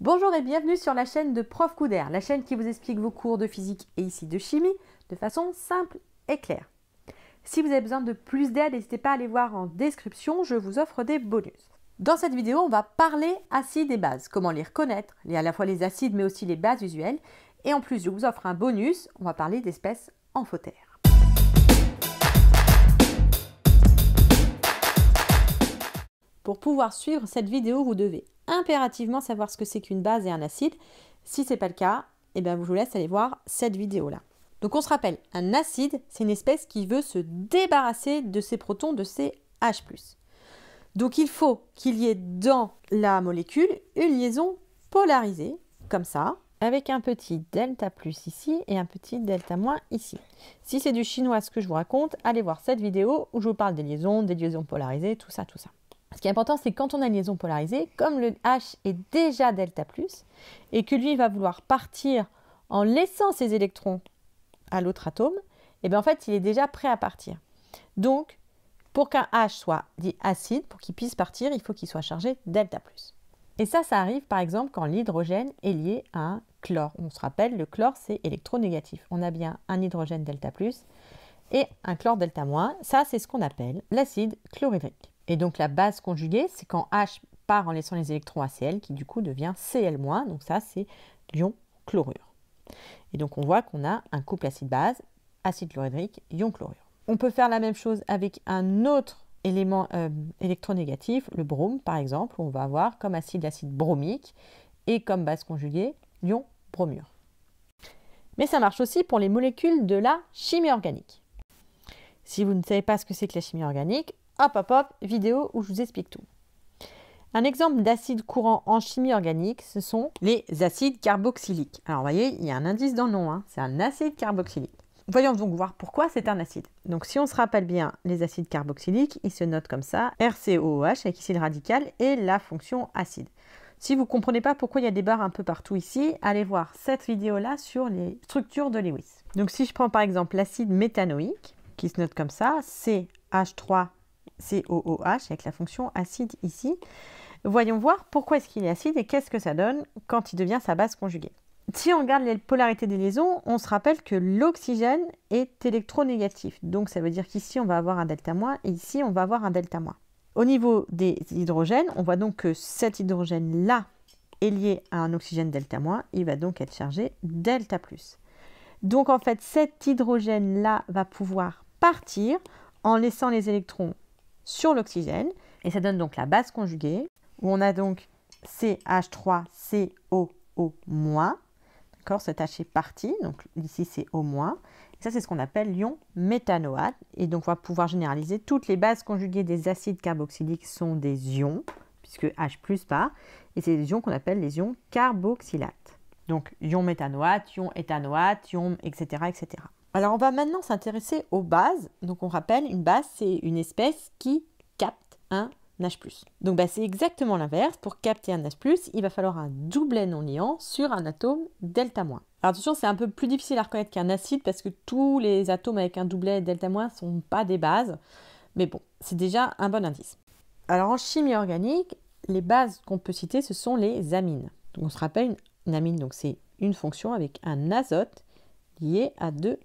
Bonjour et bienvenue sur la chaîne de Prof Couder, la chaîne qui vous explique vos cours de physique et ici de chimie de façon simple et claire. Si vous avez besoin de plus d'aide, n'hésitez pas à aller voir en description, je vous offre des bonus. Dans cette vidéo, on va parler acides et bases, comment les reconnaître, et à la fois les acides mais aussi les bases usuelles. Et en plus, je vous offre un bonus, on va parler d'espèces fauteuil. Pour pouvoir suivre cette vidéo, vous devez impérativement savoir ce que c'est qu'une base et un acide. Si ce n'est pas le cas, eh bien, je vous laisse aller voir cette vidéo-là. Donc on se rappelle, un acide, c'est une espèce qui veut se débarrasser de ses protons, de ses H+. Donc il faut qu'il y ait dans la molécule une liaison polarisée, comme ça, avec un petit delta plus ici et un petit delta moins ici. Si c'est du chinois ce que je vous raconte, allez voir cette vidéo où je vous parle des liaisons, des liaisons polarisées, tout ça, tout ça. Ce qui est important, c'est quand on a une liaison polarisée, comme le H est déjà delta plus, et que lui va vouloir partir en laissant ses électrons à l'autre atome, et eh bien en fait, il est déjà prêt à partir. Donc, pour qu'un H soit dit acide, pour qu'il puisse partir, il faut qu'il soit chargé delta plus. Et ça, ça arrive par exemple quand l'hydrogène est lié à un chlore. On se rappelle, le chlore, c'est électronégatif. On a bien un hydrogène delta plus et un chlore delta moins. Ça, c'est ce qu'on appelle l'acide chlorhydrique. Et donc la base conjuguée, c'est quand H part en laissant les électrons à Cl qui du coup devient Cl-. Donc ça, c'est l'ion chlorure. Et donc on voit qu'on a un couple acide-base, acide chlorhydrique, ion chlorure. On peut faire la même chose avec un autre élément euh, électronégatif, le brome par exemple, on va avoir comme acide l'acide bromique et comme base conjuguée l'ion bromure. Mais ça marche aussi pour les molécules de la chimie organique. Si vous ne savez pas ce que c'est que la chimie organique, hop, hop, hop, vidéo où je vous explique tout. Un exemple d'acide courant en chimie organique, ce sont les acides carboxyliques. Alors, vous voyez, il y a un indice dans le nom, hein. c'est un acide carboxylique. Voyons donc voir pourquoi c'est un acide. Donc, si on se rappelle bien les acides carboxyliques, ils se notent comme ça, RCOOH avec ici le radical et la fonction acide. Si vous ne comprenez pas pourquoi il y a des barres un peu partout ici, allez voir cette vidéo-là sur les structures de Lewis. Donc si je prends par exemple l'acide méthanoïque, qui se note comme ça, CH3 COOH avec la fonction acide ici. Voyons voir pourquoi est-ce qu'il est acide et qu'est-ce que ça donne quand il devient sa base conjuguée. Si on regarde les polarités des liaisons, on se rappelle que l'oxygène est électronégatif. Donc ça veut dire qu'ici on va avoir un delta moins et ici on va avoir un delta moins. Au niveau des hydrogènes, on voit donc que cet hydrogène-là est lié à un oxygène delta moins, il va donc être chargé delta plus. Donc en fait, cet hydrogène-là va pouvoir partir en laissant les électrons sur l'oxygène. Et ça donne donc la base conjuguée, où on a donc CH3COO-. D'accord, cet H est parti, donc ici c'est O-. Et ça, c'est ce qu'on appelle l'ion méthanoate. Et donc, on va pouvoir généraliser. Toutes les bases conjuguées des acides carboxyliques sont des ions, puisque H plus pas. Et c'est des ions qu'on appelle les ions carboxylates. Donc, ion méthanoate, ion éthanoate, ion, etc., etc. Alors on va maintenant s'intéresser aux bases. Donc on rappelle, une base, c'est une espèce qui capte un H+. Donc bah, c'est exactement l'inverse. Pour capter un H+, il va falloir un doublet non liant sur un atome delta-. Alors attention, c'est un peu plus difficile à reconnaître qu'un acide parce que tous les atomes avec un doublet delta- ne sont pas des bases. Mais bon, c'est déjà un bon indice. Alors en chimie organique, les bases qu'on peut citer, ce sont les amines. Donc on se rappelle, une amine, donc c'est une fonction avec un azote lié à deux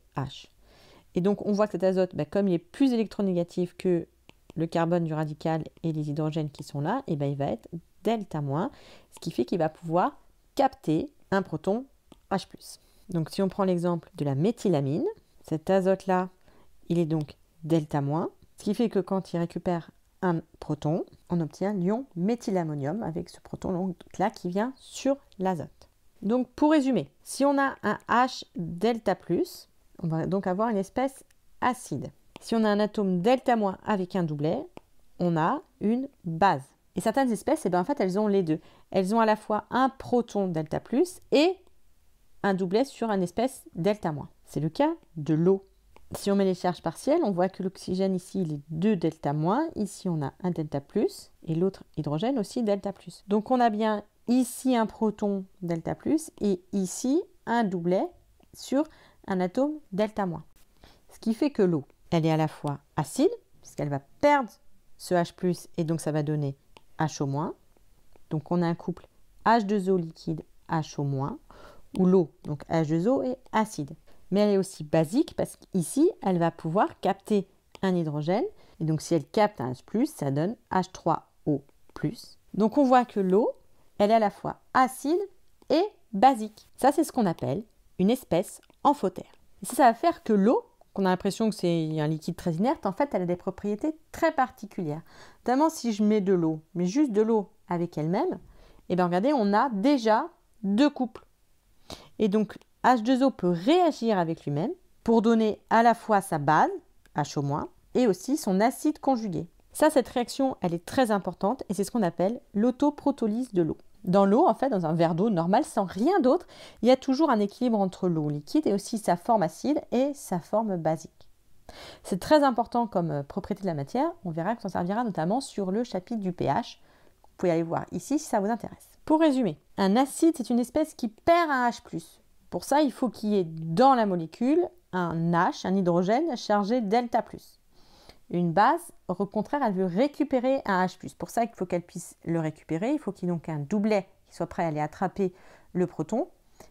et donc on voit que cet azote, bah, comme il est plus électronégatif que le carbone du radical et les hydrogènes qui sont là, et eh ben, il va être delta moins, ce qui fait qu'il va pouvoir capter un proton H+. Donc si on prend l'exemple de la méthylamine, cet azote-là, il est donc delta moins, ce qui fait que quand il récupère un proton, on obtient l'ion méthylammonium avec ce proton là qui vient sur l'azote. Donc pour résumer, si on a un H delta plus, on va donc avoir une espèce acide. Si on a un atome delta- avec un doublet, on a une base. Et certaines espèces, eh bien, en fait, elles ont les deux. Elles ont à la fois un proton delta plus et un doublet sur un espèce delta-. C'est le cas de l'eau. Si on met les charges partielles, on voit que l'oxygène ici, il est deux delta-. Ici, on a un delta plus et l'autre hydrogène aussi delta plus. Donc, on a bien ici un proton delta plus et ici un doublet sur un atome delta-. Ce qui fait que l'eau, elle est à la fois acide, puisqu'elle va perdre ce H+, et donc ça va donner HO-. Donc on a un couple H2O liquide, HO-, où l'eau, donc H2O, est acide. Mais elle est aussi basique parce qu'ici, elle va pouvoir capter un hydrogène. Et donc si elle capte un H+, ça donne H3O+. Donc on voit que l'eau, elle est à la fois acide et basique. Ça, c'est ce qu'on appelle une espèce en Et ça, ça va faire que l'eau, qu'on a l'impression que c'est un liquide très inerte, en fait, elle a des propriétés très particulières. Notamment si je mets de l'eau, mais juste de l'eau avec elle-même, et eh bien regardez, on a déjà deux couples. Et donc, H2O peut réagir avec lui-même pour donner à la fois sa base, H au et aussi son acide conjugué. Ça, cette réaction, elle est très importante et c'est ce qu'on appelle l'autoprotolyse de l'eau dans l'eau, en fait, dans un verre d'eau normal, sans rien d'autre, il y a toujours un équilibre entre l'eau liquide et aussi sa forme acide et sa forme basique. C'est très important comme euh, propriété de la matière. On verra que ça servira notamment sur le chapitre du pH. Vous pouvez aller voir ici si ça vous intéresse. Pour résumer, un acide, c'est une espèce qui perd un H+. Pour ça, il faut qu'il y ait dans la molécule un H, un hydrogène chargé delta+ une base, au contraire, elle veut récupérer un H+. Pour ça, il faut qu'elle puisse le récupérer. Il faut qu'il y ait donc un doublet qui soit prêt à aller attraper le proton.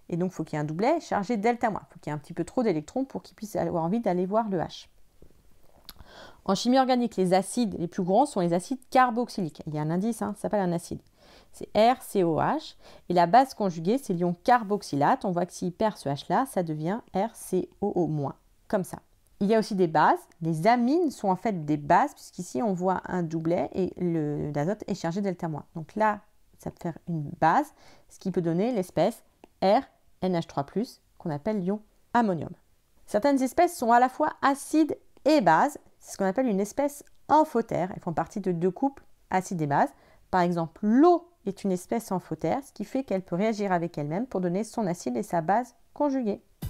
Et donc, il faut qu'il y ait un doublet chargé delta-. Il faut qu'il y ait un petit peu trop d'électrons pour qu'il puisse avoir envie d'aller voir le H. En chimie organique, les acides les plus grands sont les acides carboxyliques. Il y a un indice, hein, ça s'appelle un acide. C'est RCOH. Et la base conjuguée, c'est l'ion carboxylate. On voit que s'il perd ce H-là, ça devient RCOO-, comme ça. Il y a aussi des bases. Les amines sont en fait des bases, puisqu'ici on voit un doublet et l'azote d'azote est chargé delta-. Donc là, ça peut faire une base, ce qui peut donner l'espèce RNH3, qu'on appelle l'ion ammonium. Certaines espèces sont à la fois acides et bases, c'est ce qu'on appelle une espèce amphotère. Elles font partie de deux couples, acides et bases. Par exemple, l'eau est une espèce amphotère, ce qui fait qu'elle peut réagir avec elle-même pour donner son acide et sa base conjuguée.